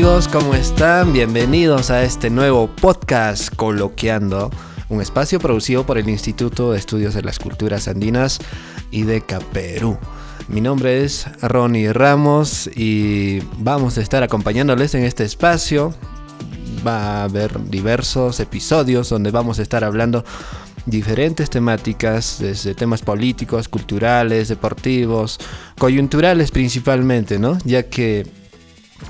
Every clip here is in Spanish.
amigos, ¿cómo están? Bienvenidos a este nuevo podcast Coloqueando, un espacio producido por el Instituto de Estudios de las Culturas Andinas y de Caperú. Mi nombre es Ronnie Ramos y vamos a estar acompañándoles en este espacio. Va a haber diversos episodios donde vamos a estar hablando diferentes temáticas, desde temas políticos, culturales, deportivos, coyunturales principalmente, ¿no? Ya que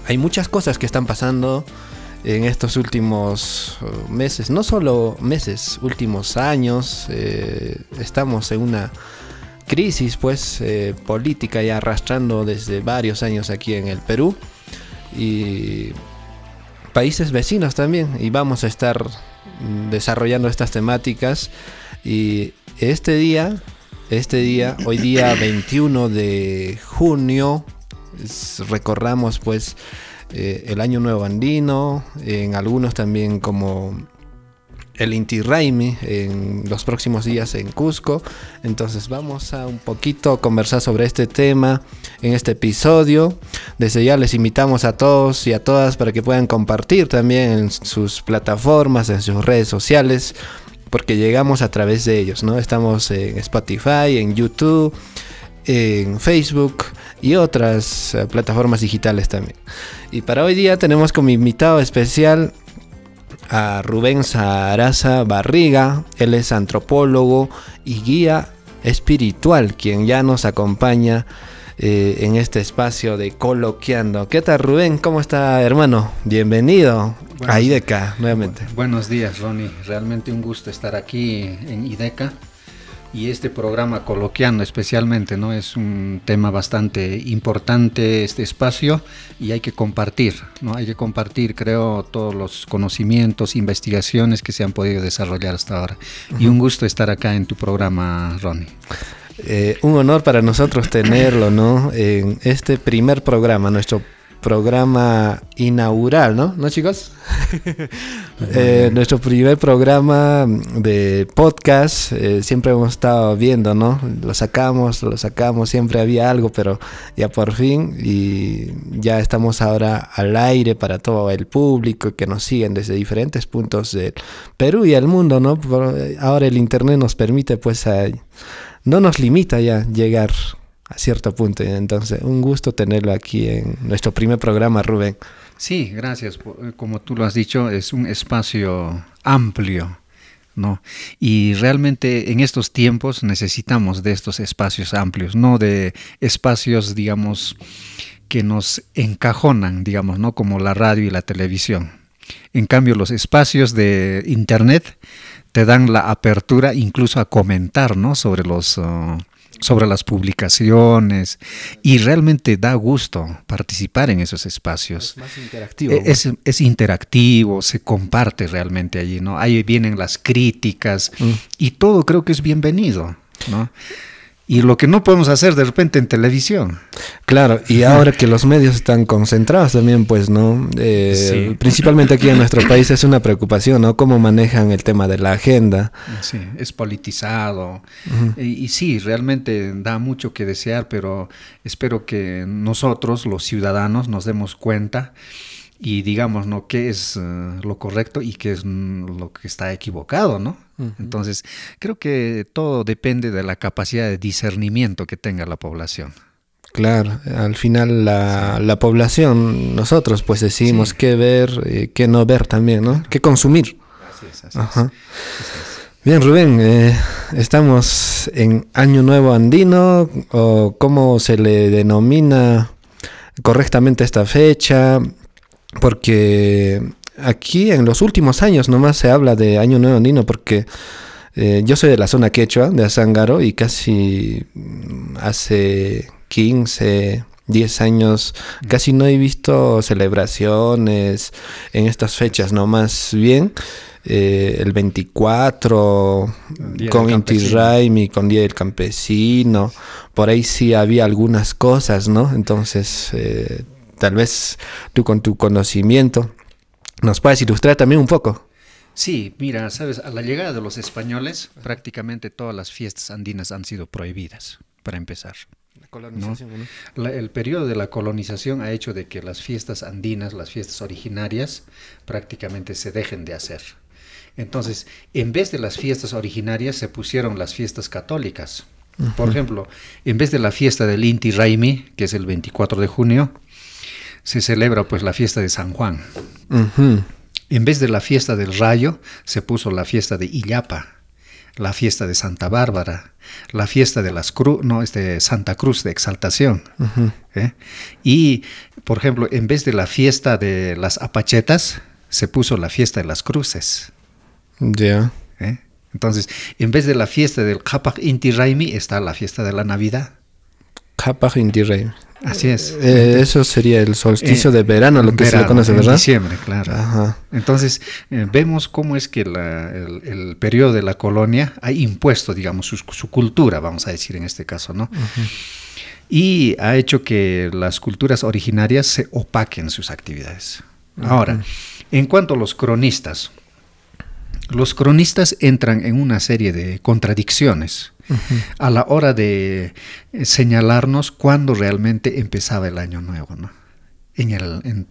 hay muchas cosas que están pasando en estos últimos oh, meses, no solo meses, últimos años, eh, estamos en una crisis pues eh, política y arrastrando desde varios años aquí en el Perú y países vecinos también y vamos a estar mm, desarrollando estas temáticas y este día, este día, hoy día 21 de junio recorramos pues eh, el Año Nuevo Andino, en algunos también como el Inti Raimi en los próximos días en Cusco. Entonces vamos a un poquito conversar sobre este tema en este episodio. Desde ya les invitamos a todos y a todas para que puedan compartir también en sus plataformas, en sus redes sociales, porque llegamos a través de ellos, ¿no? Estamos en Spotify, en YouTube en Facebook y otras eh, plataformas digitales también. Y para hoy día tenemos como invitado especial a Rubén Zaraza Barriga. Él es antropólogo y guía espiritual, quien ya nos acompaña eh, en este espacio de Coloqueando. ¿Qué tal, Rubén? ¿Cómo está, hermano? Bienvenido a IDECA nuevamente. buenos días, Ronnie. Realmente un gusto estar aquí en IDECA y este programa coloquiano especialmente, ¿no? Es un tema bastante importante este espacio y hay que compartir, ¿no? Hay que compartir, creo, todos los conocimientos, investigaciones que se han podido desarrollar hasta ahora. Y un gusto estar acá en tu programa, Ronnie. Eh, un honor para nosotros tenerlo, ¿no? En este primer programa, nuestro programa inaugural, ¿no? ¿No, chicos? Eh, nuestro primer programa de podcast, eh, siempre hemos estado viendo, ¿no? Lo sacamos, lo sacamos, siempre había algo, pero ya por fin, y ya estamos ahora al aire para todo el público que nos siguen desde diferentes puntos del Perú y el mundo, ¿no? Eh, ahora el Internet nos permite, pues, no nos limita ya llegar a cierto punto. Entonces, un gusto tenerlo aquí en nuestro primer programa, Rubén. Sí, gracias. Eh, como tú lo has dicho, es un espacio amplio, ¿no? Y realmente en estos tiempos necesitamos de estos espacios amplios, no de espacios, digamos, que nos encajonan, digamos, ¿no? Como la radio y la televisión. En cambio, los espacios de Internet te dan la apertura incluso a comentar, ¿no? Sobre los... Uh, sobre las publicaciones y realmente da gusto participar en esos espacios. Es interactivo. E, es, interactivo, se comparte realmente allí, ¿no? Ahí vienen las críticas mm. y todo creo que es bienvenido, ¿no? y lo que no podemos hacer de repente en televisión. Claro, y ahora que los medios están concentrados también, pues, ¿no? Eh, principalmente aquí en nuestro país es una preocupación, ¿no? Cómo manejan el tema de la agenda. Sí, es politizado. y, sí, realmente da mucho que desear, pero espero que nosotros, los ciudadanos, nos demos cuenta y digamos, ¿no? ¿Qué es eh, lo correcto y qué es mm, lo que está equivocado, ¿no? Entonces, creo que todo depende de la capacidad de discernimiento que tenga la población. Claro, al final la, población, nosotros pues decidimos qué ver, y qué no ver también, ¿no? Qué consumir. Así Bien, Rubén, eh, estamos en Año Nuevo Andino, o cómo se le denomina correctamente esta fecha, porque aquí en los últimos años nomás se habla de Año Nuevo Andino porque eh, yo soy de la zona quechua, de Azángaro, y casi mm, hace 15, 10 años mm. casi no he visto celebraciones en estas fechas, no más bien eh, el 24 con Inti Raimi, con Día del Campesino, por ahí sí había algunas cosas, ¿no? Entonces eh, tal vez tú con tu conocimiento nos puedes ilustrar también un poco. Sí, mira, sabes, a la llegada de los españoles prácticamente todas las fiestas andinas han sido prohibidas, para empezar. La colonización, el periodo de la colonización ha hecho de que las fiestas andinas, las fiestas originarias, prácticamente se dejen de hacer. Entonces, en vez de las fiestas originarias se pusieron las fiestas católicas. Por ejemplo, en vez de la fiesta del Inti Raimi, que es el 24 de junio, se celebra pues la fiesta de San Juan. En vez de la fiesta del rayo, se puso la fiesta de Illapa, la fiesta de Santa Bárbara, la fiesta de las Cru no, este, Santa Cruz de Exaltación. ¿eh? Y, por ejemplo, en vez de la fiesta de las Apachetas, se puso la fiesta de las Cruces. Ya. ¿eh? Entonces, en vez de la fiesta del Capac Inti Raimi, está la fiesta de la Navidad. Así es. Eh, eso sería el solsticio de verano, lo que se le conoce, ¿verdad? diciembre, claro. Entonces, eh, vemos cómo es que el, periodo de la colonia ha impuesto, digamos, su, cultura, vamos a decir en este caso, ¿no? Y ha hecho que las culturas originarias se opaquen sus actividades. Ahora, en cuanto a los cronistas, los cronistas entran en una serie de contradicciones a la hora de eh, señalarnos cuándo realmente empezaba el año nuevo, ¿no? En, el, en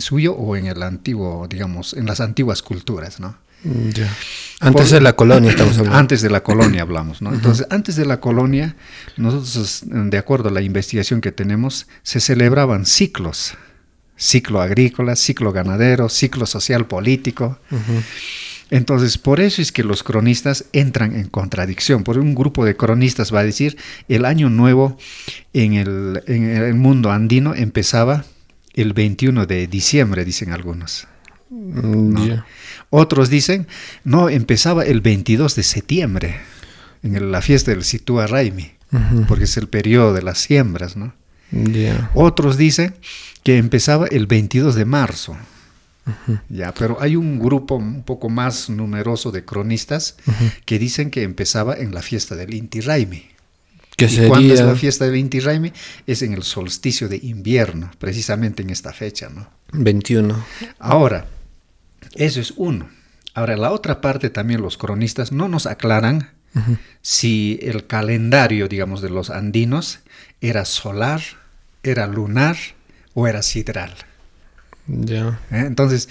Suyo el o en el antiguo, digamos, en las antiguas culturas, ¿no? Mm, antes de la colonia estamos hablando. Antes de la colonia hablamos, ¿no? Entonces, antes de la colonia, nosotros, de acuerdo a la investigación que tenemos, se celebraban ciclos. Ciclo agrícola, ciclo ganadero, ciclo social político. Entonces, por eso es que los cronistas entran en contradicción. Por un grupo de cronistas va a decir, el año nuevo en el, mundo andino empezaba el 21 de diciembre, dicen algunos. Mm, Otros dicen, no, empezaba el 22 de septiembre, en la fiesta del Situa Raimi, porque es el periodo de las siembras, ¿no? Otros dicen que empezaba el 22 de marzo. Ya, pero hay un grupo un poco más numeroso de cronistas que dicen que empezaba en la fiesta del Inti cuándo es la fiesta del Inti Es en el solsticio de invierno, precisamente en esta fecha, ¿no? 21. Ahora, eso es uno. Ahora, la otra parte también los cronistas no nos aclaran si el calendario, digamos, de los andinos era solar, era lunar o era sidral. ¿Eh? Entonces,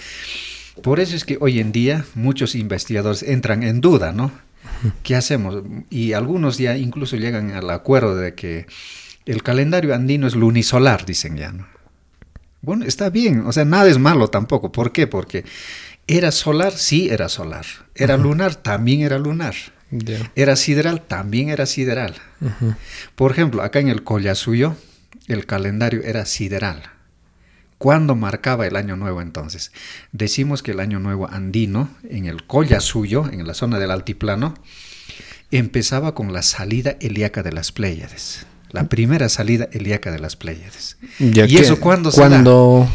por eso es que hoy en día muchos investigadores entran en duda, ¿no? ¿Qué hacemos? Y algunos ya incluso llegan al acuerdo de que el calendario andino es lunisolar, dicen ya, ¿no? Bueno, está bien, o sea, nada es malo tampoco. ¿Por qué? Porque era solar, sí era solar. Era lunar, también era lunar. Era sideral, también era sideral. Por ejemplo, acá en el Collasuyo, el calendario era sideral. ¿Cuándo marcaba el año nuevo entonces? Decimos que el año nuevo andino, en el Colla Suyo, en la zona del altiplano, empezaba con la salida helíaca de las Pléyades. La primera salida helíaca de las Pléyades. ¿Y, eso cuándo, se da?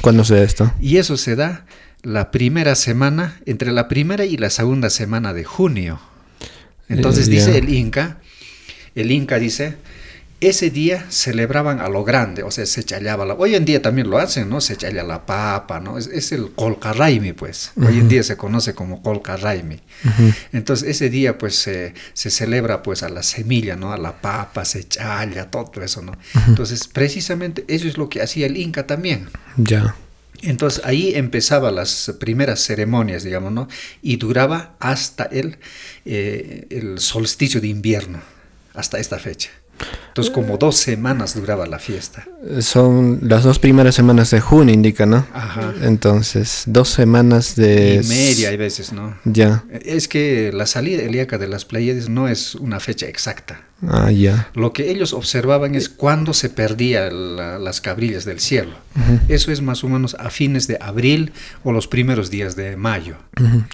¿Cuándo se da esto? Y eso se da la primera semana, entre la primera y la segunda semana de junio. Entonces eh, dice el Inca, el Inca dice, ese día celebraban a lo grande, o sea, se challaba la... Hoy en día también lo hacen, ¿no? Se challa la papa, ¿no? Es, el colcarraimi, pues. Hoy en día se conoce como colca Entonces, ese día, pues, se celebra, pues, a la semilla, ¿no? A la papa, se challa, todo eso, ¿no? Entonces, precisamente eso es lo que hacía el Inca también. Ya. Entonces, ahí empezaban las primeras ceremonias, digamos, ¿no? Y duraba hasta el eh, solsticio de invierno, hasta esta fecha. Entonces eh, como dos semanas duraba la fiesta. Son las dos primeras semanas de junio, indica, ¿no? Ajá. Entonces, dos semanas de... Y media hay veces, ¿no? Ya. Es que la salida elíaca de las Pleiades no es una fecha exacta. Ah, ya. Lo que ellos observaban es eh. cuando se perdían las cabrillas del cielo. Eso es más o menos a fines de abril o los primeros días de mayo.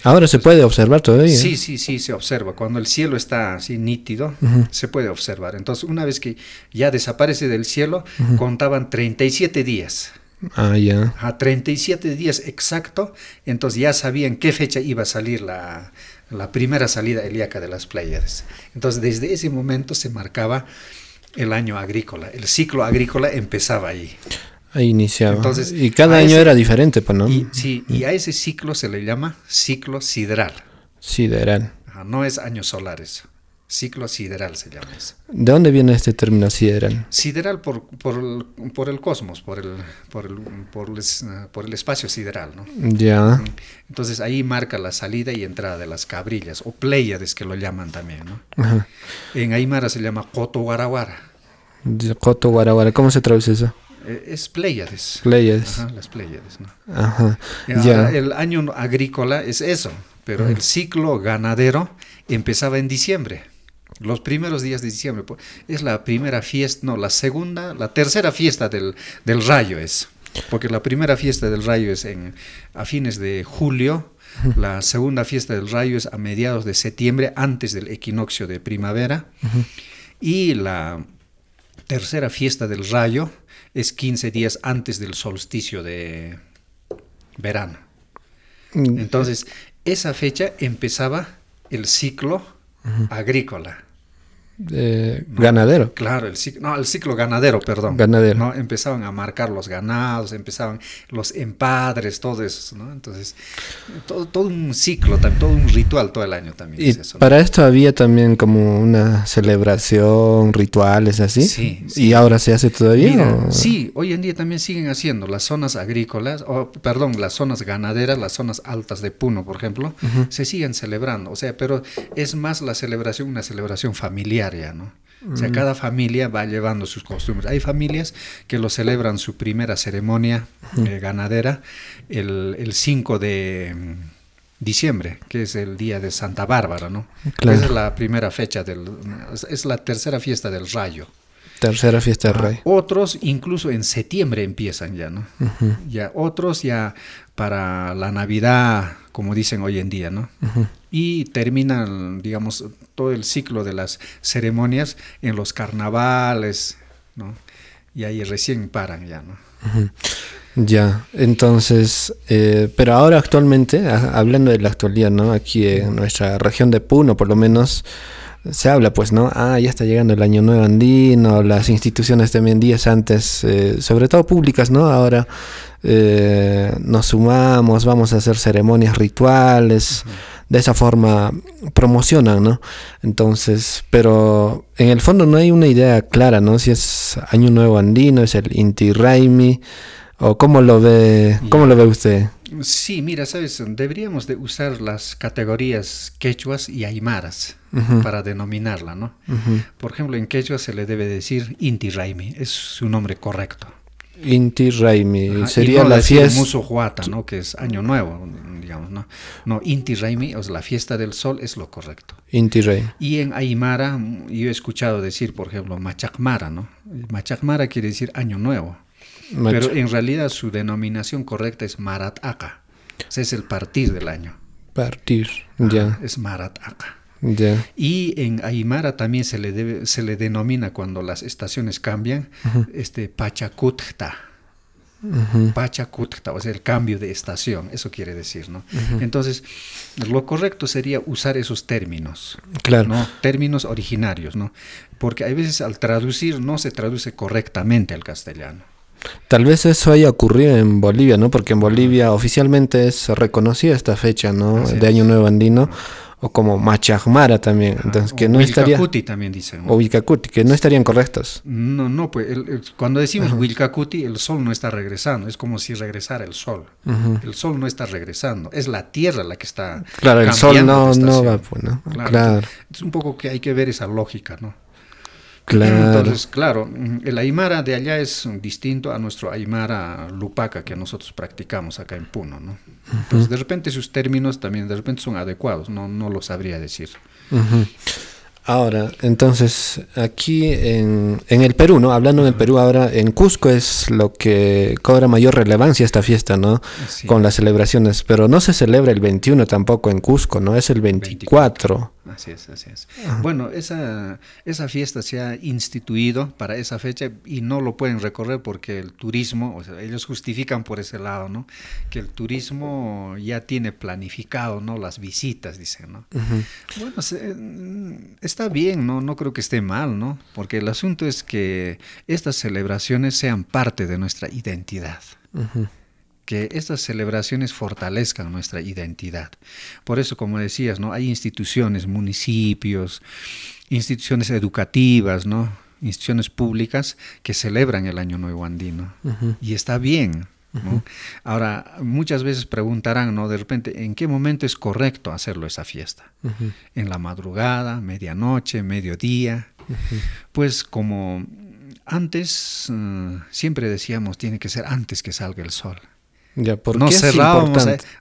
Ahora se puede observar todavía. Sí, sí, sí, se observa. Cuando el cielo está así nítido, se puede observar. Entonces, una vez que ya desaparece del cielo, contaban 37 días. Ah, ya. A 37 días exacto, entonces ya sabían qué fecha iba a salir la, primera salida helíaca de las playas, Entonces desde ese momento se marcaba el año agrícola, el ciclo agrícola empezaba ahí. Ahí iniciaba. Entonces, y cada año era diferente, pues, ¿no? Y, sí, y a ese ciclo se le llama ciclo sideral. Sideral. no es años solares. Ciclo sideral se llama. Eso. ¿De dónde viene este término sideral? Sideral por, por, el cosmos, por el, por el, por, el espacio sideral, ¿no? Ya. Entonces ahí marca la salida y entrada de las cabrillas, o pléyades que lo llaman también, ¿no? En Aymara se llama Coto Guaraguara. Coto Guaraguara, ¿cómo se traduce eso? Eh, es Pléyades. Pléyades. las Pléyades, ¿no? Ajá. Ya. El año agrícola es eso, pero el ciclo ganadero empezaba en diciembre. Los primeros días de diciembre. Pues, es la primera fiesta, no, la segunda, la tercera fiesta del, rayo es. Porque la primera fiesta del rayo es en, a fines de julio, la segunda fiesta del rayo es a mediados de septiembre, antes del equinoccio de primavera. Y la tercera fiesta del rayo es 15 días antes del solsticio de verano. Mm. Entonces, esa fecha empezaba el ciclo agrícola ganadero. Claro, el ciclo, no, el ciclo ganadero, perdón. Ganadero. ¿no? Empezaban a marcar los ganados, empezaban los empadres, todo eso, Entonces, todo, todo un ciclo, todo un ritual todo el año también. Y para esto había también como una celebración, rituales así. Sí. ¿Y ahora se hace todavía? Sí, hoy en día también siguen haciendo las zonas agrícolas, o perdón, las zonas ganaderas, las zonas altas de Puno, por ejemplo, se siguen celebrando. O sea, pero es más la celebración, una celebración familiar. ¿no? sea, mm. cada familia va llevando sus costumbres. Hay familias que lo celebran su primera ceremonia eh, ganadera el, 5 de mm, diciembre, que es el día de Santa Bárbara, ¿no? Eh, Esa es la primera fecha del... Es la tercera fiesta del rayo. Tercera fiesta del ah, rayo. otros incluso en septiembre empiezan ya, ¿no? Ya otros ya para la Navidad como dicen hoy en día, ¿no? Y terminan digamos, todo el ciclo de las ceremonias en los carnavales, ¿no? Y ahí recién paran ya, ¿no? Ya, entonces, eh, pero ahora actualmente, ah, hablando de la actualidad, ¿no? Aquí en nuestra región de Puno, por lo menos, se habla, pues, ¿no? Ah, ya está llegando el Año Nuevo Andino, las instituciones también días antes, eh, sobre todo públicas, ¿no? Ahora eh, nos sumamos, vamos a hacer ceremonias rituales. De esa forma promocionan, ¿no? Entonces, pero en el fondo no hay una idea clara, ¿no? Si es Año Nuevo Andino, es el Inti Raimi, o cómo lo ve, cómo lo ve usted. Sí, mira, sabes, deberíamos de usar las categorías quechuas y aymaras para denominarla, ¿no? Por ejemplo, en quechua se le debe decir Inti Raimi, es su nombre correcto. Inti Raimi. Sería la fiesta. Musuhuata, ¿no? Que es Año Nuevo, digamos, ¿no? No, Inti Raimi, o sea, la fiesta del sol es lo correcto. Inti Raimi. Y en Aymara, yo he escuchado decir, por ejemplo, Machacmara, ¿no? Machacmara quiere decir Año Nuevo. pero en realidad su denominación correcta es Marataka. O es el partir del año. Partir, ya. Es Marataka. Y en Aymara también se le, se le denomina cuando las estaciones cambian, este Pachacutta. o sea, el cambio de estación, eso quiere decir, ¿no? Entonces, lo correcto sería usar esos términos, claro. ¿no? Términos originarios, ¿no? Porque hay veces al traducir no se traduce correctamente al castellano. Tal vez eso haya ocurrido en Bolivia, ¿no? Porque en Bolivia oficialmente es reconocida esta fecha, ¿no? de Año Nuevo Andino o como Machajmara también, entonces que no estaría también dicen. O que no estarían correctos. No, no, pues cuando decimos Wilkakuti, el sol no está regresando, es como si regresara el sol. El sol no está regresando, es la tierra la que está Claro, el sol no, no va, pues, claro. Es un poco que hay que ver esa lógica, ¿no? Claro. Entonces, claro, el aymara de allá es distinto a nuestro aymara lupaca que nosotros practicamos acá en Puno, ¿no? Entonces, pues, de repente sus términos también de repente son adecuados, no, no lo sabría decir. Ahora, entonces, aquí en, el Perú, ¿no? Hablando del Perú ahora, en Cusco es lo que cobra mayor relevancia esta fiesta, ¿no? Con las celebraciones, pero no se celebra el 21 tampoco en Cusco, ¿no? Es el 24. Así es, así es. Bueno, esa, esa fiesta se ha instituido para esa fecha y no lo pueden recorrer porque el turismo, o sea, ellos justifican por ese lado, ¿no? Que el turismo ya tiene planificado, ¿no? Las visitas, dicen, ¿no? Bueno, mm, está bien, ¿no? no creo que esté mal, ¿no? Porque el asunto es que estas celebraciones sean parte de nuestra identidad. Que estas celebraciones fortalezcan nuestra identidad. Por eso, como decías, ¿no? Hay instituciones, municipios, instituciones educativas, ¿no? Instituciones públicas que celebran el Año Nuevo Andino. Y está bien, Ahora, muchas veces preguntarán, ¿no? De repente, ¿en qué momento es correcto hacerlo esa fiesta? ¿En la madrugada, medianoche, mediodía? Pues como antes, eh, siempre decíamos, tiene que ser antes que salga el sol. Ya, ¿por no, qué es e,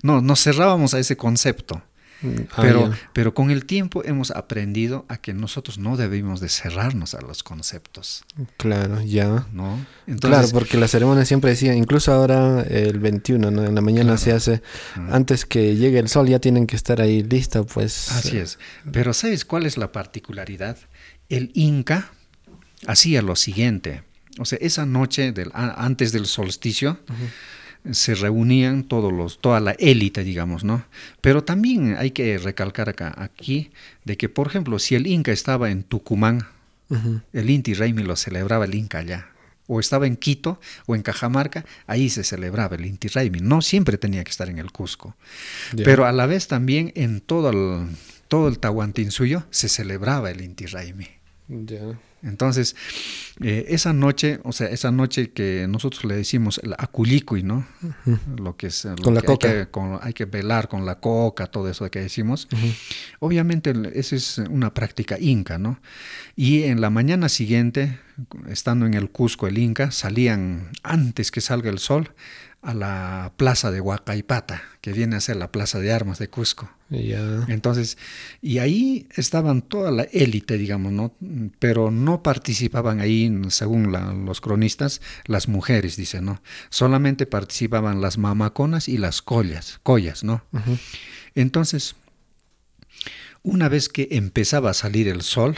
no, nos cerrábamos a ese concepto. Mm. Ah, pero, pero con el tiempo hemos aprendido a que nosotros no debemos de cerrarnos a los conceptos. Claro, ya. ¿No? Entonces, claro, porque la ceremonia siempre decía, incluso ahora el 21, en la mañana se hace, antes que llegue el sol ya tienen que estar ahí listos pues. Así es. Pero ¿sabes cuál es la particularidad? El Inca hacía lo siguiente, o sea, esa noche del, antes del solsticio, se reunían todos los, toda la élite, digamos, ¿no? Pero también hay que recalcar acá, aquí, de que, por ejemplo, si el Inca estaba en Tucumán, el Inti Raimi lo celebraba el Inca allá. O estaba en Quito o en Cajamarca, ahí se celebraba el Inti Raimi. No siempre tenía que estar en el Cusco. Pero a la vez también en todo el, todo el Tahuantinsuyo se celebraba el Inti Raimi. Ya. Entonces, eh, esa noche, o sea, esa noche que nosotros le decimos el aculicui, ¿no? Lo que es... Eh, lo que la hay Que, hay que, velar con la coca, todo eso que decimos. Obviamente, esa es una práctica inca, ¿no? Y en la mañana siguiente, estando en el Cusco, el Inca, salían antes que salga el sol a la plaza de Huacaipata, que viene a ser la plaza de armas de Cusco. Entonces, y ahí estaban toda la élite, digamos, ¿no? Pero no participaban ahí, según los cronistas, las mujeres, dicen, ¿no? Solamente participaban las mamaconas y las collas, collas, ¿no? Entonces, una vez que empezaba a salir el sol,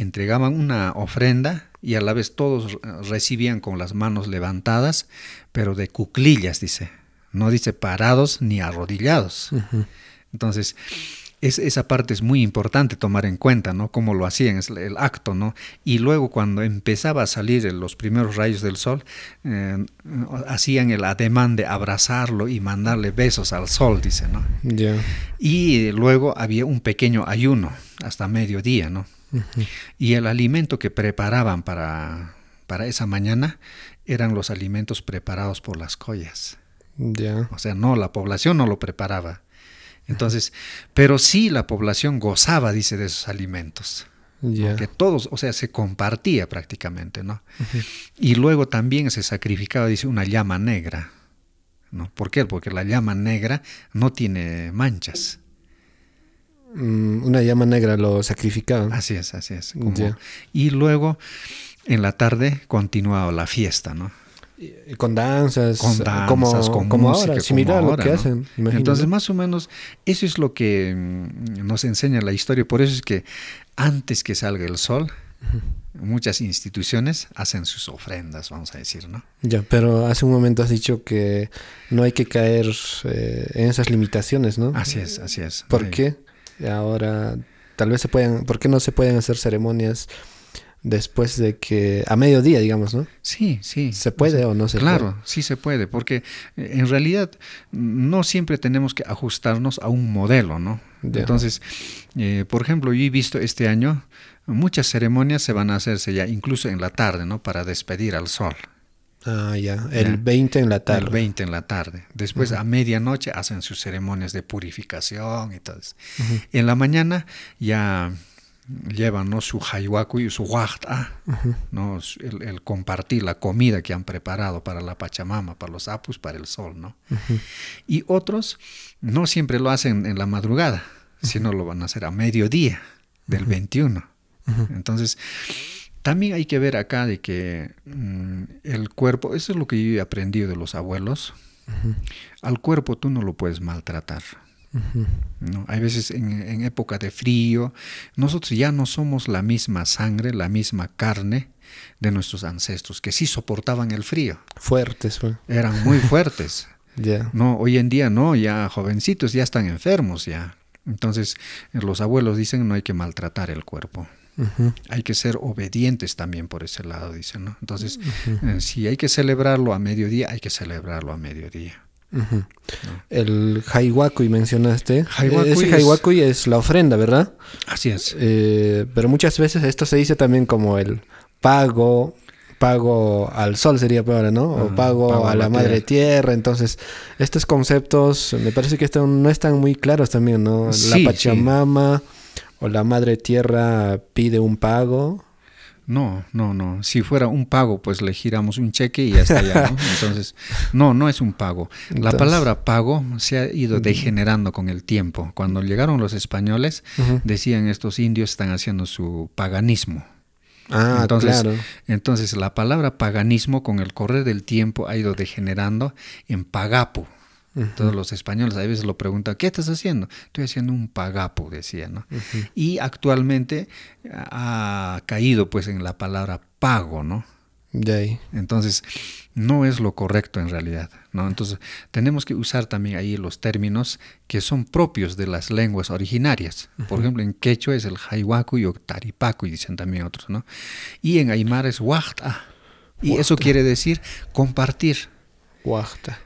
entregaban una ofrenda y a la vez todos recibían con las manos levantadas, pero de cuclillas, dice. No dice parados ni arrodillados. Entonces, esa parte es muy importante tomar en cuenta, ¿no? Cómo lo hacían, es el acto, ¿no? Y luego cuando empezaba a salir los primeros rayos del sol, eh, hacían el ademán de abrazarlo y mandarle besos al sol, dice, ¿no? Y luego había un pequeño ayuno hasta mediodía, ¿no? Y el alimento que preparaban para, esa mañana eran los alimentos preparados por las collas. O sea, no, la población no lo preparaba. Entonces, pero sí la población gozaba, dice, de esos alimentos. Porque todos, o sea, se compartía prácticamente, ¿no? Y luego también se sacrificaba, dice, una llama negra. ¿Por qué? Porque la llama negra no tiene manchas la llama negra lo sacrificaban. Así es, así es. Y luego en la tarde continuaba la fiesta, ¿no? Con danzas, con ah, danzas, con música, similar lo que hacen. Entonces, más o menos, eso es lo que mm, nos enseña la historia. Por eso es que antes que salga el sol, muchas instituciones hacen sus ofrendas, vamos a decir, ¿no? Ya, pero hace un momento has dicho que no hay que caer eh, en esas limitaciones, ¿no? Así es, así es. ¿Por qué? Ahora, tal vez se pueden, ¿por qué no se pueden hacer ceremonias después de que, a mediodía, digamos, ¿no? Sí, sí. ¿Se puede o, no se puede? Claro, sí se puede, porque eh, en realidad no siempre tenemos que ajustarnos a un modelo, ¿no? Entonces, eh, por ejemplo, yo he visto este año muchas ceremonias se van a hacerse ya, incluso en la tarde, ¿no? Para despedir al sol. Ah, ya. El 20 en la tarde. El 20 en la tarde. Después a medianoche hacen sus ceremonias de purificación y todo eso. En la mañana ya llevan ¿no? su haywaku y su huachta, ¿no? El, el, compartir la comida que han preparado para la Pachamama, para los apus, para el sol. ¿no? Y otros no siempre lo hacen en la madrugada, sino lo van a hacer a mediodía del 21. Entonces también hay que ver acá de que mm, el cuerpo, eso es lo que yo he aprendido de los abuelos, al cuerpo tú no lo puedes maltratar. ¿no? Hay veces en, época de frío, nosotros ya no somos la misma sangre, la misma carne de nuestros ancestros, que sí soportaban el frío. Fuertes. Eran muy fuertes. No, hoy en día no, ya jovencitos ya están enfermos ya. Entonces los abuelos dicen no hay que maltratar el cuerpo. Hay que ser obedientes también por ese lado, dice, ¿no? Entonces, eh, si hay que celebrarlo a mediodía, hay que celebrarlo a mediodía. El Haiwakui mencionaste. Eh, ese es... la ofrenda, ¿verdad? Así es. Eh, pero muchas veces esto se dice también como el pago, pago al sol sería peor, ¿no? O ah, pago, a la, madre tierra. Entonces, estos conceptos me parece que no están muy claros también, ¿no? la Pachamama o la madre tierra pide un pago. No, no, no. Si fuera un pago, pues le giramos un cheque y hasta allá, ¿no? Entonces, no, no es un pago. La palabra pago se ha ido degenerando con el tiempo. Cuando llegaron los españoles, decían estos indios están haciendo su paganismo. Ah, entonces, claro. entonces la palabra paganismo con el correr del tiempo ha ido degenerando en pagapu. Entonces Todos los españoles a veces lo preguntan, ¿qué estás haciendo? Estoy haciendo un pagapo, decía, ¿no? Y actualmente ha caído pues en la palabra pago, ¿no? De ahí. Entonces, no es lo correcto en realidad, ¿no? Entonces, tenemos que usar también ahí los términos que son propios de las lenguas originarias. Por ejemplo, en quechua es el jaiwaku y octaripacu, y dicen también otros, ¿no? Y en aymar es wata Y eso quiere decir compartir,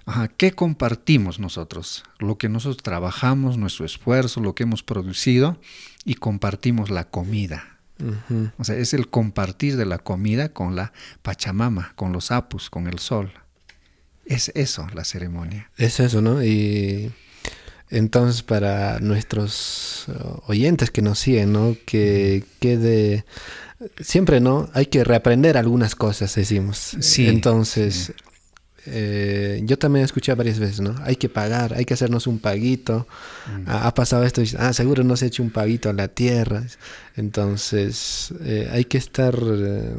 Ajá, ¿qué compartimos nosotros? Lo que nosotros trabajamos, nuestro esfuerzo, lo que hemos producido y compartimos la comida. O sea, es el compartir de la comida con la Pachamama, con los apus, con el sol. Es eso la ceremonia. Es eso, ¿no? Y entonces para nuestros uh, oyentes que nos siguen, ¿no? Que quede siempre, ¿no? Hay que reaprender algunas cosas, decimos. Sí. Entonces, eh, yo también escuché varias veces, ¿no? Hay que pagar, hay que hacernos un paguito. Mm. Ha, pasado esto, y, ah, seguro no se ha hecho un paguito a la tierra. Entonces, eh, hay que estar, eh,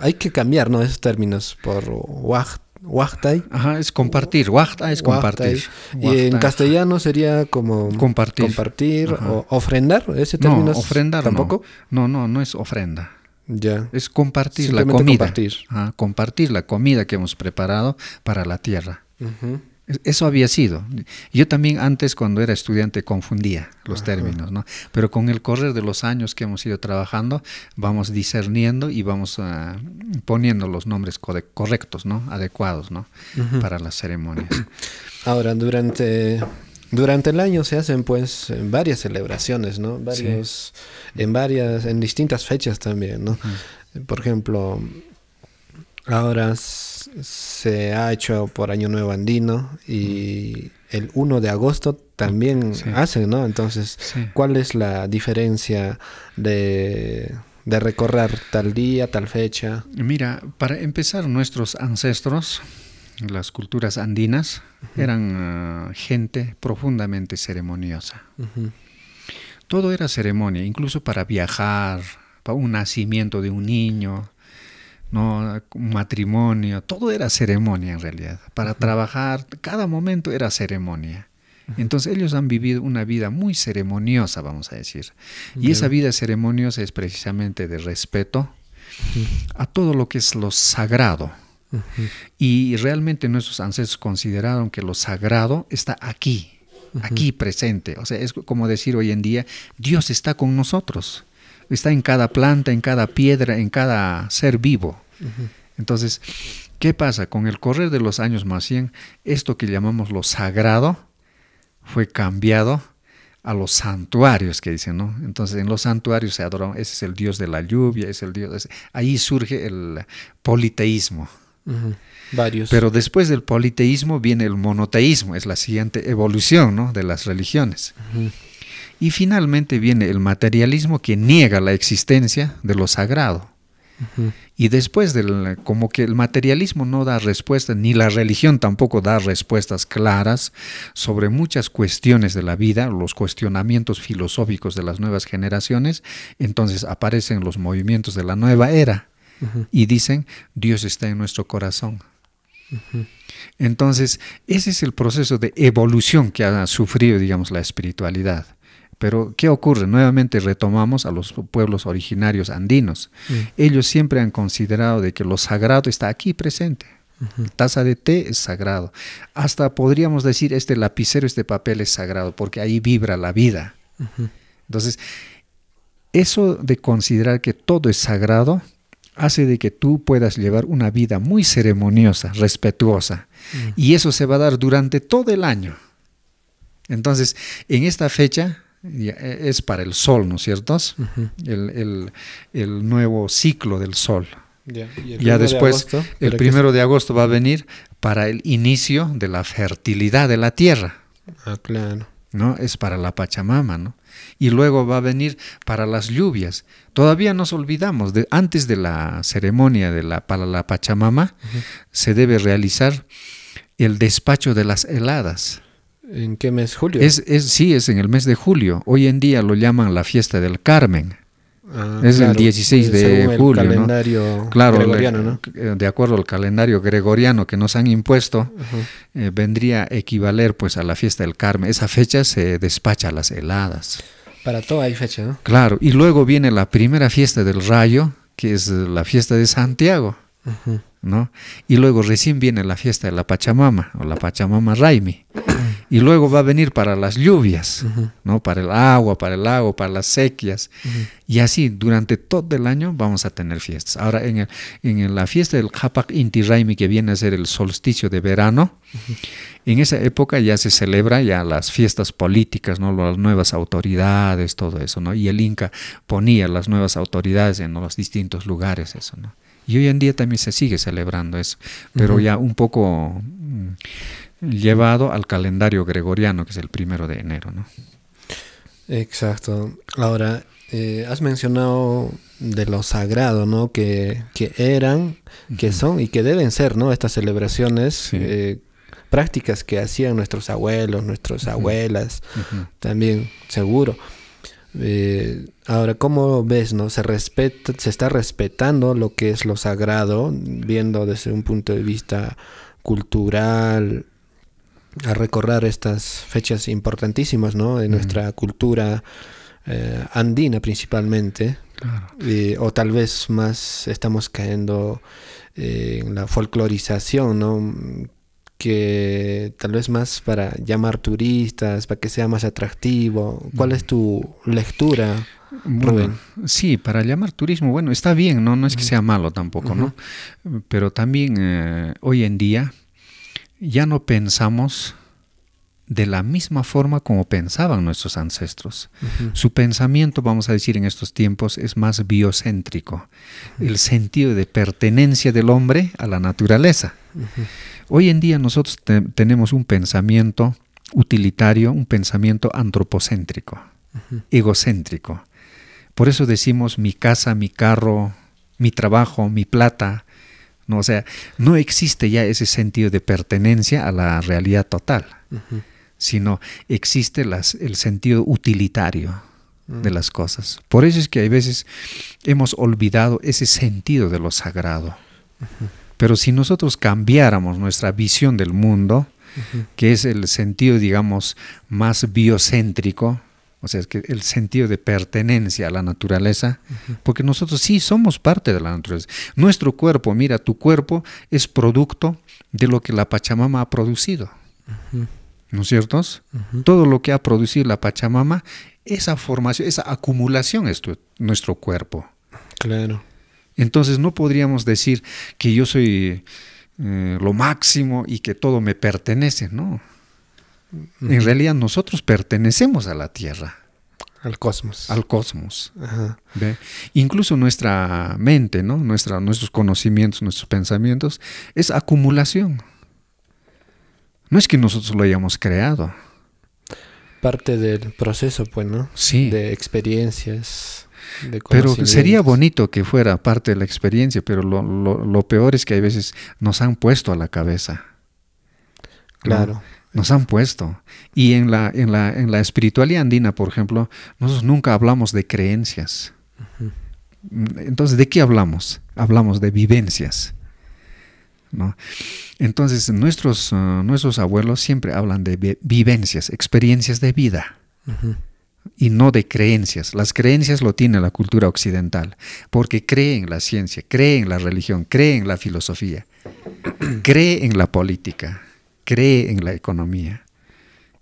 hay que cambiar, ¿no? Esos términos por wacht. Wachtai. Ajá, es compartir. Wachtai es compartir. Y en castellano sería como compartir, o ofrendar. Ese término ofrendar tampoco. no, no, no es ofrenda. Es compartir la comida. Compartir. la comida que hemos preparado para la tierra. Eso había sido. Yo también antes cuando era estudiante confundía los términos, ¿no? Pero con el correr de los años que hemos ido trabajando, vamos discerniendo y vamos ah, poniendo los nombres correctos, ¿no? Adecuados, Para las ceremonias. Ahora, durante durante el año se hacen pues varias celebraciones, ¿no? en varias, en distintas fechas también, ¿no? Por ejemplo, ahora se ha hecho por Año Nuevo Andino y el 1 de agosto también hacen, ¿no? Entonces, ¿cuál es la diferencia de recorrer tal día, tal fecha? Mira, para empezar, nuestros ancestros las culturas andinas eran ah, gente profundamente ceremoniosa. Todo era ceremonia, incluso para viajar, para un nacimiento de un niño, ¿no? un matrimonio, todo era ceremonia en realidad. Para trabajar, cada momento era ceremonia. Entonces ellos han vivido una vida muy ceremoniosa, vamos a decir. Y esa vida ceremoniosa es precisamente de respeto a todo lo que es lo sagrado y realmente nuestros ancestros consideraron que lo sagrado está aquí, aquí presente. O sea, es como decir hoy en día, Dios está con nosotros, está en cada planta, en cada piedra, en cada ser vivo. Entonces, ¿qué pasa? Con el correr de los años más cien esto que llamamos lo sagrado fue cambiado a los santuarios que dicen, ¿no? Entonces en los santuarios se adoran, ese es el dios de la lluvia, es el dios, ahí surge el politeísmo. Varios. Pero después del politeísmo viene el monoteísmo, es la siguiente evolución de las religiones. Y finalmente viene el materialismo que niega la existencia de lo sagrado. Y después del, como que el materialismo no da respuesta, ni la religión tampoco da respuestas claras sobre muchas cuestiones de la vida, los cuestionamientos filosóficos de las nuevas generaciones, entonces aparecen los movimientos de la nueva era y dicen, Dios está en nuestro corazón. Entonces, ese es el proceso de evolución que ha sufrido, digamos, la espiritualidad. Pero, ¿qué ocurre? Nuevamente retomamos a los pueblos originarios andinos. Ellos siempre han considerado de que lo sagrado está aquí presente. Taza de té es sagrado. Hasta podríamos decir, este lapicero, este papel es sagrado, porque ahí vibra la vida. Entonces, eso de considerar que todo es sagrado, hace de que tú puedas llevar una vida muy ceremoniosa, respetuosa. Mm. Y eso se va a dar durante todo el año. Entonces, en esta fecha e, es para el sol, ¿no es cierto? el, nuevo ciclo del sol. ya después, el primero de agosto va a venir para el inicio de la fertilidad de la tierra. Ah, claro. ¿no? Es para la Pachamama, Y luego va a venir para las lluvias. Todavía nos olvidamos, de, antes de la ceremonia de la, para la Pachamama, se debe realizar el despacho de las heladas. ¿En qué mes? ¿Julio? es, sí, es en el mes de julio. Hoy en día lo llaman la fiesta del Carmen. Ah, es el 16 de julio. El calendario claro, eh, De acuerdo al calendario gregoriano que nos han impuesto, eh, vendría a equivaler pues a la fiesta del Carmen. Esa fecha se despacha a las heladas. Para todo hay fecha, ¿no? Claro, y luego viene la primera fiesta del rayo, que es la fiesta de Santiago, ¿no? Y luego recién viene la fiesta de la Pachamama, o la Pachamama Raimi. y luego va a venir para las lluvias, ¿no? Para el agua, para el lago, para las sequias. Y así, durante todo el año vamos a tener fiestas. Ahora, en, en la fiesta del Hapak Inti Raimi, que viene a ser el solsticio de verano, en esa época ya se celebra ya las fiestas políticas, ¿no? Las nuevas autoridades, todo eso, ¿no? Y el Inca ponía las nuevas autoridades en los distintos lugares, eso, ¿no? Y hoy en día también se sigue celebrando eso, pero ya un poco... Mm, llevado al calendario gregoriano, que es el primero de enero. Exacto. Ahora, eh, has mencionado de lo sagrado, ¿no? Que, eran, que son y que deben ser, ¿no? Estas celebraciones, eh, prácticas que hacían nuestros abuelos, nuestras abuelas, también, seguro. Eh, ahora, ¿cómo ves, no? Se respeta, se está respetando lo que es lo sagrado, viendo desde un punto de vista cultural, a recorrer estas fechas importantísimas ¿no? de nuestra cultura eh, andina principalmente. o tal vez más estamos cayendo en la folclorización, ¿no? que tal vez más para llamar turistas, para que sea más atractivo. ¿Cuál es mm. tu lectura? Rubén? sí, para llamar turismo, bueno, está bien, no, no es que sea malo tampoco, ¿no? Pero también eh, hoy en día ya no pensamos de la misma forma como pensaban nuestros ancestros. Su pensamiento, vamos a decir, en estos tiempos es más biocéntrico, el sentido de pertenencia del hombre a la naturaleza. Hoy en día nosotros tenemos un pensamiento utilitario, un pensamiento antropocéntrico, egocéntrico. Por eso decimos mi casa, mi carro, mi trabajo, mi plata, ¿no? O sea, no existe ya ese sentido de pertenencia a la realidad total, sino existe el sentido utilitario mm. de las cosas. Por eso es que hay veces hemos olvidado ese sentido de lo sagrado. Pero si nosotros cambiáramos nuestra visión del mundo, que es el sentido, digamos, más biocéntrico, o sea, es que el sentido de pertenencia a la naturaleza, porque nosotros sí somos parte de la naturaleza. Nuestro cuerpo, mira, tu cuerpo es producto de lo que la Pachamama ha producido. ¿No es cierto? Todo lo que ha producido la Pachamama, esa formación, esa acumulación es nuestro cuerpo. Claro. Entonces no podríamos decir que yo soy eh, lo máximo y que todo me pertenece, no. En realidad nosotros pertenecemos a la Tierra. Al cosmos. Al cosmos. Incluso nuestra mente, ¿no? nuestros conocimientos, nuestros pensamientos, es acumulación. No es que nosotros lo hayamos creado. Parte del proceso, pues, ¿no? Sí. De experiencias. pero sería bonito que fuera parte de la experiencia, pero lo, lo, peor es que a veces nos han puesto a la cabeza. Claro. Nos han puesto. Y en la, en la, en la espiritualidad andina, por ejemplo, nosotros nunca hablamos de creencias. Mm, entonces, ¿de qué hablamos? Hablamos de vivencias. Entonces, nuestros, ah, nuestros abuelos siempre hablan de vivencias, experiencias de vida. Y no de creencias. Las creencias lo tiene la cultura occidental, porque cree en la ciencia, cree en la religión, cree en la filosofía, cree en la política, cree en la economía.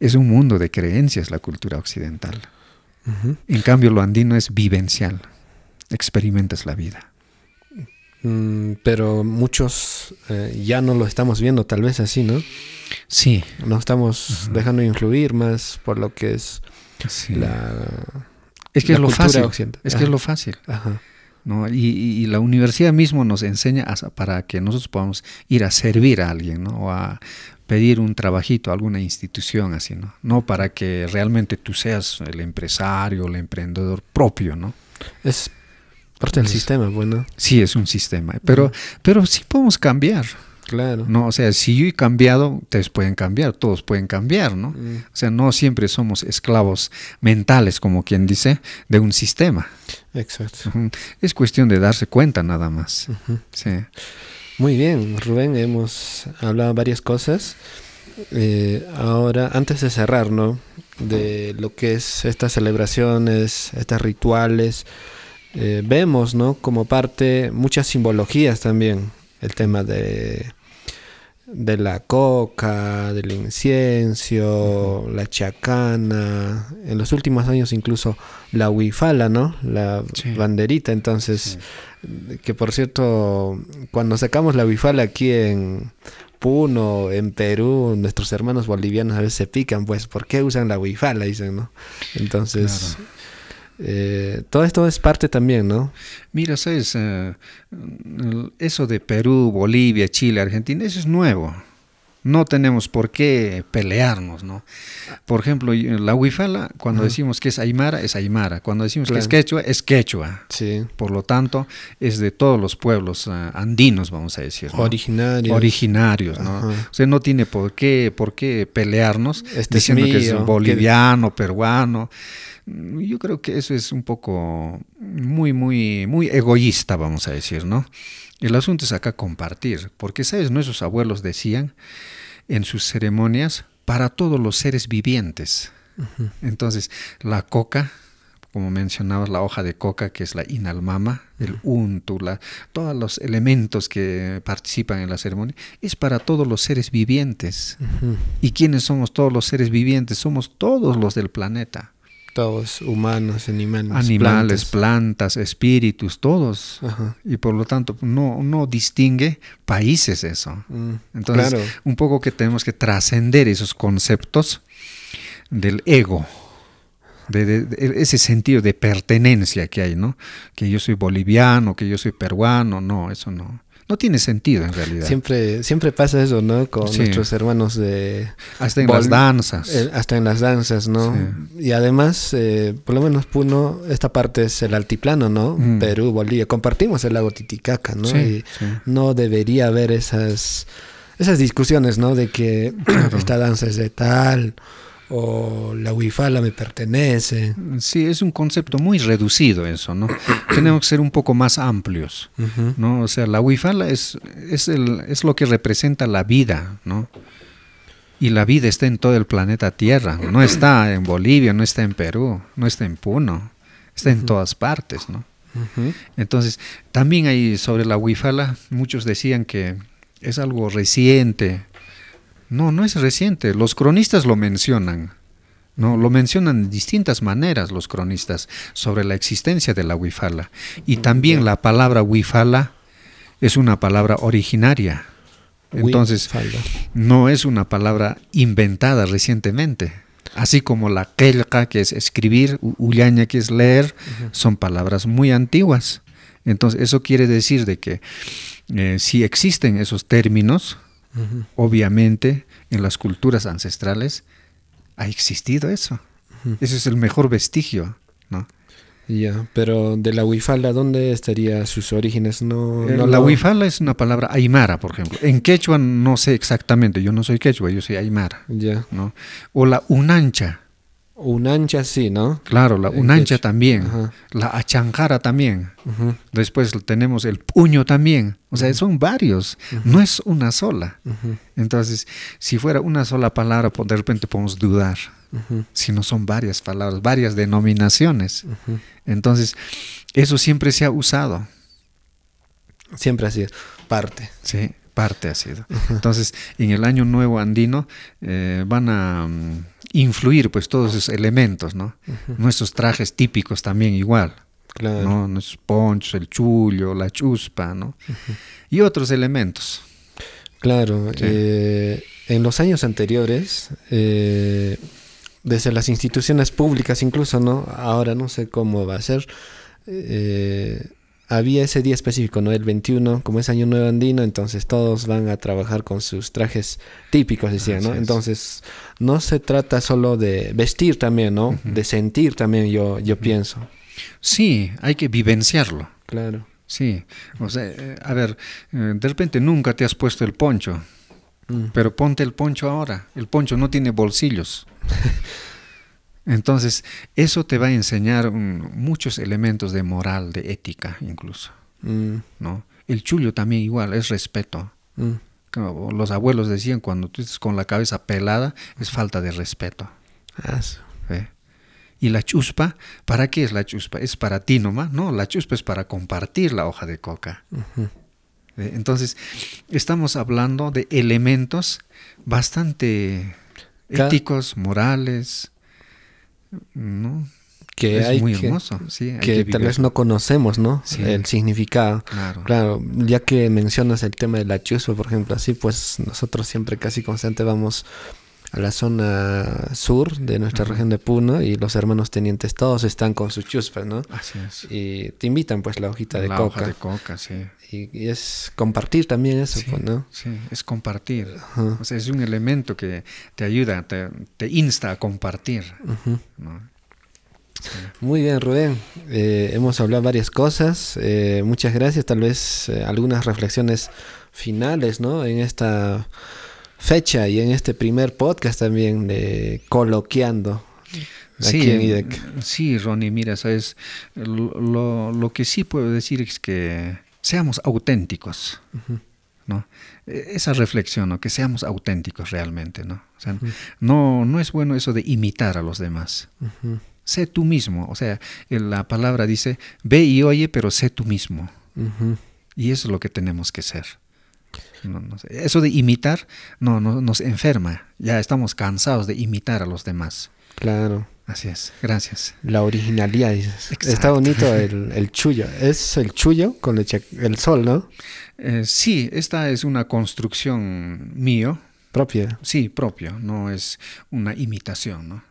Es un mundo de creencias la cultura occidental. En cambio, lo andino es vivencial. Experimentas la vida. Mm, pero muchos eh, ya no lo estamos viendo tal vez así, ¿no? Sí. Nos estamos dejando influir más por lo que es la... Es que, es, lo fácil, es que es lo fácil. Y, la universidad mismo nos enseña para que nosotros podamos ir a servir a alguien, ¿no? a, pedir un trabajito a alguna institución así, ¿no? No para que realmente tú seas el empresario, el emprendedor propio, ¿no? Es parte del sistema, bueno. Pues, sí, es un sistema, pero, pero sí podemos cambiar. Claro. No, o sea, si yo he cambiado, ustedes pueden cambiar, todos pueden cambiar, ¿no? O sea, no siempre somos esclavos mentales, como quien dice, de un sistema. Exacto. Es cuestión de darse cuenta nada más. Sí. Muy bien, Rubén, hemos hablado varias cosas. Eh, ahora, antes de cerrar, ¿no? De lo que es estas celebraciones, estos rituales, eh, vemos, ¿no? Como parte muchas simbologías también, el tema de de la coca, del incienso, la chacana, en los últimos años incluso la huifala, ¿no? La banderita, entonces, que por cierto, cuando sacamos la huifala aquí en Puno, en Perú, nuestros hermanos bolivianos a veces se pican, pues, ¿por qué usan la huifala? Dicen, ¿no? Entonces... Eh, todo esto es parte también, ¿no? Mira, sabes, eh, eso de Perú, Bolivia, Chile, Argentina, eso es nuevo. No tenemos por qué pelearnos, ¿no? Por ejemplo, la huifala, cuando decimos que es aymara, es aymara. Cuando decimos que es quechua, es quechua. Sí. Por lo tanto, es de todos los pueblos eh, andinos, vamos a decir. Originarios. Originarios, ¿no? O sea, no tiene por qué, por qué pelearnos este diciendo que es boliviano, peruano. Yo creo que eso es un poco muy, muy, muy egoísta, vamos a decir, ¿no? El asunto es acá compartir, porque, ¿sabes? Nuestros abuelos decían en sus ceremonias, para todos los seres vivientes. Entonces, la coca, como mencionabas, la hoja de coca, que es la inalmama, el untu, todos los elementos que participan en la ceremonia, es para todos los seres vivientes. ¿Y quiénes somos todos los seres vivientes? Somos todos los del planeta humanos, animales. plantas, espíritus, todos. Y por lo tanto, no, no distingue países eso. Mm, Entonces, un poco que tenemos que trascender esos conceptos del ego. ese sentido de pertenencia que hay, ¿no? Que yo soy boliviano, que yo soy peruano, no, eso no. No tiene sentido en realidad. Siempre, siempre pasa eso, ¿no? Con nuestros hermanos de... Hasta en las danzas. Eh, hasta en las danzas, ¿no? Y además, eh, por lo menos Puno, esta parte es el altiplano, ¿no? Mm. Perú, Bolivia, compartimos el lago Titicaca, ¿no? y no debería haber esas, esas discusiones, ¿no? De que esta danza es de tal o la Wifala me pertenece. Sí, es un concepto muy reducido eso, ¿no? Tenemos que ser un poco más amplios, ¿no? O sea, la Wifala es, el, es lo que representa la vida, ¿no? Y la vida está en todo el planeta Tierra, no está en Bolivia, no está en Perú, no está en Puno, está en todas partes, ¿no? Entonces, también hay sobre la Wifala, muchos decían que es algo reciente, no, no es reciente. Los cronistas lo mencionan. No, lo mencionan de distintas maneras los cronistas sobre la existencia de la wifala Y también la palabra wifala es una palabra originaria. Entonces, no es una palabra inventada recientemente. Así como la kelka, que es escribir, ullaña, que es leer, son palabras muy antiguas. Entonces, eso quiere decir de que eh, si existen esos términos, Obviamente, en las culturas ancestrales ha existido eso. ese es el mejor vestigio, pero de la huifala, ¿dónde estarían sus orígenes? No, eh, la wifala es una palabra aymara, por ejemplo. En quechua no sé exactamente, yo no soy quechua, yo soy aymara. Ya. O la unancha un ancha sí, ¿no? Claro, la eh, unancha también, la achanjara también. Después tenemos el puño también. O sea, son varios, no es una sola. Entonces, si fuera una sola palabra, pues, de repente podemos dudar. Si no son varias palabras, varias denominaciones. Entonces, eso siempre se ha usado. Siempre ha sido parte. Sí, parte ha sido. Entonces, en el año nuevo andino eh, van a... Mm, influir pues todos esos elementos, ¿no? Nuestros trajes típicos también igual. Claro. ¿no? Nuestros ponchos, el chullo, la chuspa, ¿no? Y otros elementos. Claro. Eh, en los años anteriores, eh, desde las instituciones públicas incluso, ¿no? Ahora no sé cómo va a ser. Eh, había ese día específico, ¿no? El 21, como es Año Nuevo Andino, entonces todos van a trabajar con sus trajes típicos, decía, ¿no? Entonces, no se trata solo de vestir también, ¿no? De sentir también, yo, yo pienso. Sí, hay que vivenciarlo. Claro. Sí, o sea, eh, a ver, eh, de repente nunca te has puesto el poncho, mm. pero ponte el poncho ahora. El poncho no tiene bolsillos. Entonces, eso te va a enseñar mm, muchos elementos de moral, de ética incluso. Mm. ¿no? El chullo también igual, es respeto. Mm. Como los abuelos decían, cuando tú estás con la cabeza pelada, es falta de respeto. Ah, ¿Eh? Y la chuspa, ¿para qué es la chuspa? Es para ti nomás, no, la chuspa es para compartir la hoja de coca. ¿Eh? Entonces, estamos hablando de elementos bastante éticos, morales, no. Que es muy hermoso, que, tal vez no conocemos, ¿no? El significado. Claro. Ya que mencionas el tema de la chuspa, por ejemplo, así, pues nosotros siempre casi constante vamos a la zona sur de nuestra región de Puno y los hermanos tenientes todos están con sus chuspas, ¿no? Así es. Y te invitan pues la hojita de la coca. Hoja de coca, sí. Y, es compartir también eso, pues, ¿no? Sí, es compartir. O sea, es un elemento que te ayuda, te, insta a compartir. Muy bien, Rubén. Eh, hemos hablado varias cosas. Eh, muchas gracias. Tal vez eh, algunas reflexiones finales, ¿no? En esta fecha y en este primer podcast también de Coloqueando. sí, sí, Ronnie, mira, sabes, lo, que sí puedo decir es que seamos auténticos, ¿no? E, esa reflexión, Que seamos auténticos realmente, ¿no? no, no es bueno eso de imitar a los demás. Sé tú mismo, o sea, eh, la palabra dice, ve y oye, pero sé tú mismo. Y eso es lo que tenemos que ser. Eso de imitar no, nos enferma. Ya estamos cansados de imitar a los demás. Claro. Así es, gracias. La originalidad, Está bonito el, el, chullo. Es el chullo con el, el sol, ¿no? Eh, sí, esta es una construcción mío. ¿Propia? Sí, propio. No es una imitación, ¿no?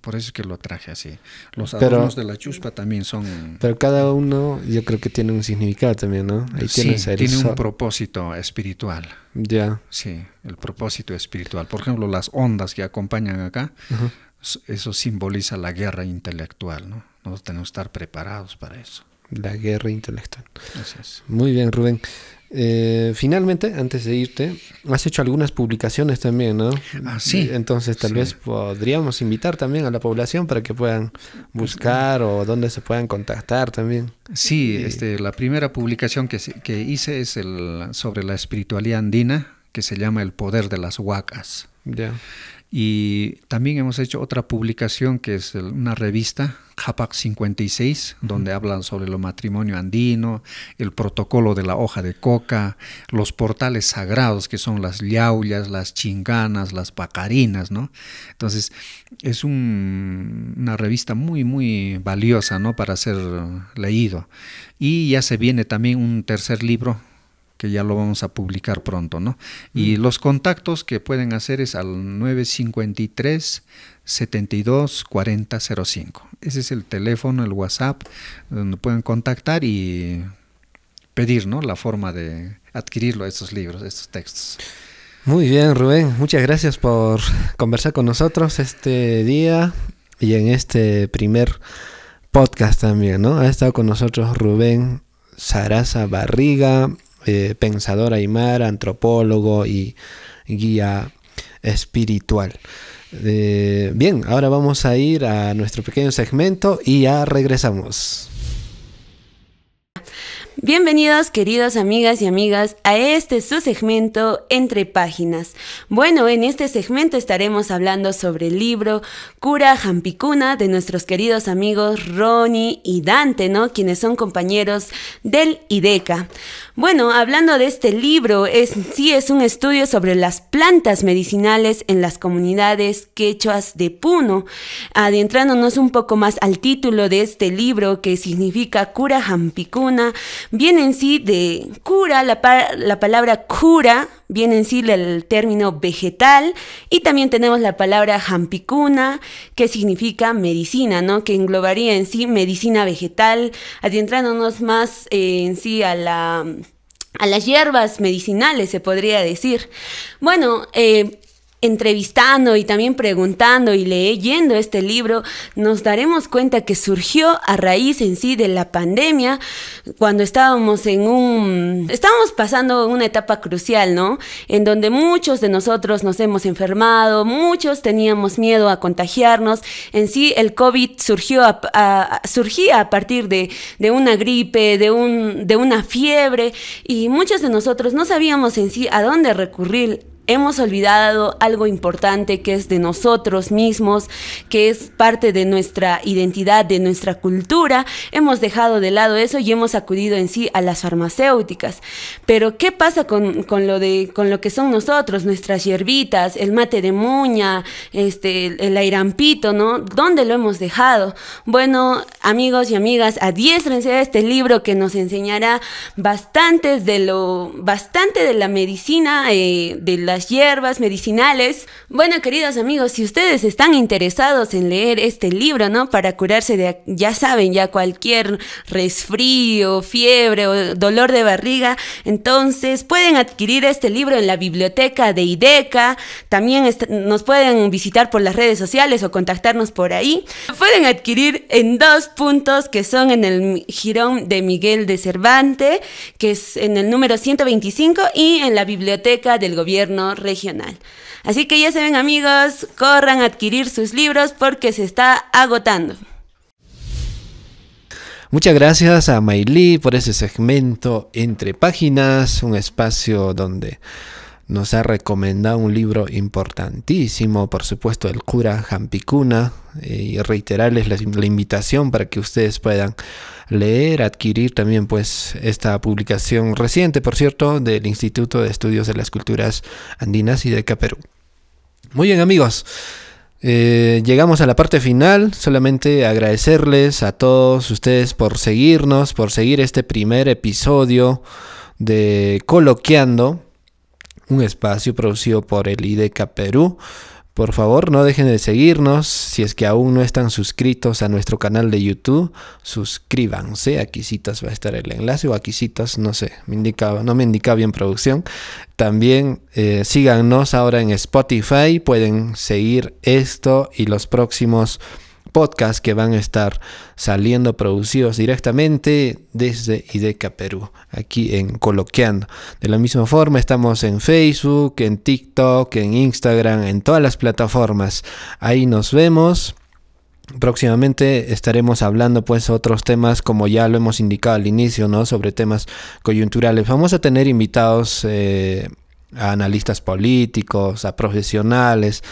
Por eso es que lo traje así. Los adornos de la chuspa también son. Pero cada uno, yo creo que tiene un significado también, ¿no? tiene un propósito espiritual. Ya. Sí, el propósito espiritual. Por ejemplo, las ondas que acompañan acá, eso simboliza la guerra intelectual, ¿no? Nosotros tenemos que estar preparados para eso. La guerra intelectual. Muy bien, Rubén. Eh, finalmente, antes de irte, has hecho algunas publicaciones también, ¿no? Ah, sí. Entonces, tal vez podríamos invitar también a la población para que puedan buscar o donde se puedan contactar también. Sí, este, la primera publicación que, hice es el, sobre la espiritualidad andina, que se llama El Poder de las Huacas. Y también hemos hecho otra publicación que es una revista Japac 56, donde hablan sobre el matrimonio andino, el protocolo de la hoja de coca, los portales sagrados que son las llaullas, las chinganas, las pacarinas, ¿no? Entonces, es una revista muy, muy valiosa, ¿no? Para ser leído. Y ya se viene también un tercer libro que ya lo vamos a publicar pronto, ¿no? Y los contactos que pueden hacer es al 953 72 Ese es el teléfono, el WhatsApp, donde pueden contactar y pedir, ¿no? La forma de adquirirlo, estos libros, estos textos. Muy bien, Rubén. Muchas gracias por conversar con nosotros este día y en este primer podcast también, ¿no? Ha estado con nosotros Rubén Sarasa Barriga, eh, pensador aymar, antropólogo y guía espiritual. Eh, bien, ahora vamos a ir a nuestro pequeño segmento y ya regresamos. Bienvenidos queridos amigas y amigas a este su segmento Entre Páginas. Bueno, en este segmento estaremos hablando sobre el libro Cura Jampicuna de nuestros queridos amigos Ronnie y Dante, ¿no? Quienes son compañeros del IDECA. Bueno, hablando de este libro, es, sí es un estudio sobre las plantas medicinales en las comunidades quechuas de Puno. Adentrándonos un poco más al título de este libro que significa Cura Jampicuna, Viene en sí de cura, la, la palabra cura, viene en sí del término vegetal y también tenemos la palabra jampicuna, que significa medicina, ¿no? Que englobaría en sí medicina vegetal, adentrándonos más eh, en sí a la a las hierbas medicinales, se podría decir. Bueno, eh, entrevistando y también preguntando y leyendo este libro, nos daremos cuenta que surgió a raíz en sí de la pandemia, cuando estábamos en un... estábamos pasando una etapa crucial, ¿no? En donde muchos de nosotros nos hemos enfermado, muchos teníamos miedo a contagiarnos. En sí, el COVID surgió a, surgía a partir de, de una gripe, de, un, de una fiebre, y muchos de nosotros no sabíamos en sí a dónde recurrir hemos olvidado algo importante que es de nosotros mismos, que es parte de nuestra identidad, de nuestra cultura. Hemos dejado de lado eso y hemos acudido en sí a las farmacéuticas. Pero ¿qué pasa con, lo, de, con lo que son nosotros, nuestras hierbitas, el mate de muña, este, el, airampito, ¿no? ¿Dónde lo hemos dejado? Bueno, amigos y amigas, adiéstrense a este libro que nos enseñará bastantes de lo, bastante de la medicina, eh, de la hierbas medicinales. Bueno, queridos amigos, si ustedes están interesados en leer este libro, ¿no? Para curarse de, ya saben, ya cualquier resfrío, fiebre o dolor de barriga, entonces pueden adquirir este libro en la biblioteca de IDECA. También nos pueden visitar por las redes sociales o contactarnos por ahí. Pueden adquirir en dos puntos que son en el Girón de Miguel de Cervantes, que es en el número 125, y en la biblioteca del gobierno regional. Así que ya se ven amigos, corran a adquirir sus libros porque se está agotando. Muchas gracias a Mailí por ese segmento entre páginas, un espacio donde nos ha recomendado un libro importantísimo, por supuesto, el cura Jampicuna, eh, y reiterarles la, invitación para que ustedes puedan leer, adquirir también pues esta publicación reciente, por cierto, del Instituto de Estudios de las Culturas Andinas y de Caperú. Muy bien amigos, eh, llegamos a la parte final, solamente agradecerles a todos ustedes por seguirnos, por seguir este primer episodio de Coloqueando un espacio producido por el IDECA Perú. Por favor, no dejen de seguirnos. Si es que aún no están suscritos a nuestro canal de YouTube, suscríbanse. Aquí citas va a estar el enlace o aquí citas, no sé, me indicaba, no me indica bien producción. También eh, síganos ahora en Spotify. Pueden seguir esto y los próximos Podcast que van a estar saliendo producidos directamente desde IDECA Perú, aquí en Coloqueando. De la misma forma, estamos en Facebook, en TikTok, en Instagram, en todas las plataformas. Ahí nos vemos. Próximamente estaremos hablando pues otros temas como ya lo hemos indicado al inicio, ¿no? Sobre temas coyunturales. Vamos a tener invitados eh, a analistas políticos, a profesionales,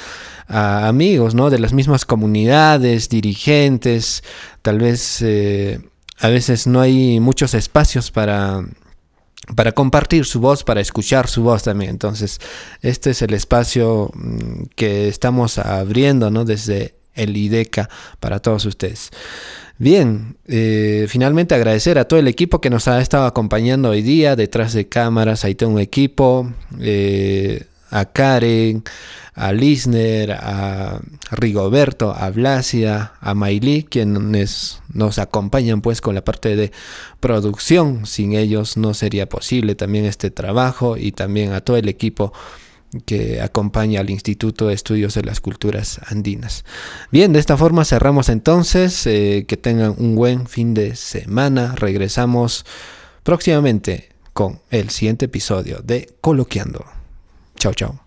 a amigos, ¿no? De las mismas comunidades, dirigentes, tal vez eh, a veces no hay muchos espacios para para compartir su voz, para escuchar su voz también. Entonces, este es el espacio mm, que estamos abriendo ¿no? desde el IDECA para todos ustedes. Bien, eh, finalmente agradecer a todo el equipo que nos ha estado acompañando hoy día, detrás de cámaras, ahí tengo un equipo, eh, a Karen, a Lisner, a Rigoberto, a Blasia, a Maili quienes nos acompañan pues con la parte de producción, sin ellos no sería posible también este trabajo y también a todo el equipo que acompaña al Instituto de Estudios de las Culturas Andinas. Bien, de esta forma cerramos entonces. Eh, que tengan un buen fin de semana. Regresamos próximamente con el siguiente episodio de Coloqueando. Chao, chao.